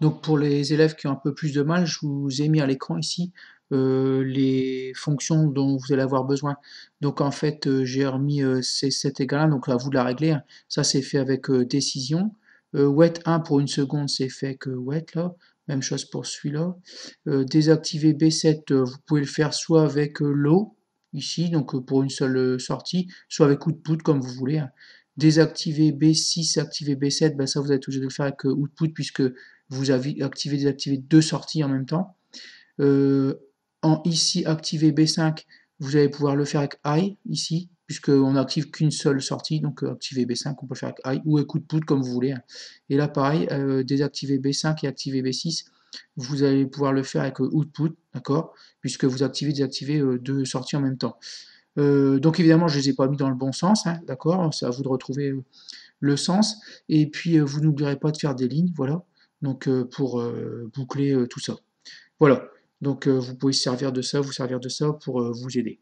Donc pour les élèves qui ont un peu plus de mal, je vous ai mis à l'écran ici euh, les fonctions dont vous allez avoir besoin. Donc en fait, euh, j'ai remis C7 égal 1, donc là, vous de la régler. Ça, c'est fait avec euh, décision. wet 1 pour une seconde, c'est fait que wet là. Même chose pour celui-là. désactiver B7, vous pouvez le faire soit avec l'eau, ici, donc pour une seule sortie, soit avec output comme vous voulez. Hein désactiver B6, activer B7, ben, ça vous allez obligé de le faire avec euh, Output puisque vous avez activé désactivé deux sorties en même temps. Euh, en ici, activer B5, vous allez pouvoir le faire avec I ici, puisqu'on n'active qu'une seule sortie, donc euh, activer B5, on peut le faire avec I ou avec Output comme vous voulez. Hein. Et là pareil, désactiver B5 et activer B6, vous allez pouvoir le faire avec Output, d'accord, puisque vous activez désactivez deux sorties en même temps. Euh, donc évidemment, je ne les ai pas mis dans le bon sens, hein, d'accord C'est à vous de retrouver euh, le sens. Et puis, euh, vous n'oublierez pas de faire des lignes, voilà, donc pour boucler tout ça. Voilà, donc vous pouvez servir de ça, vous servir de ça pour vous aider.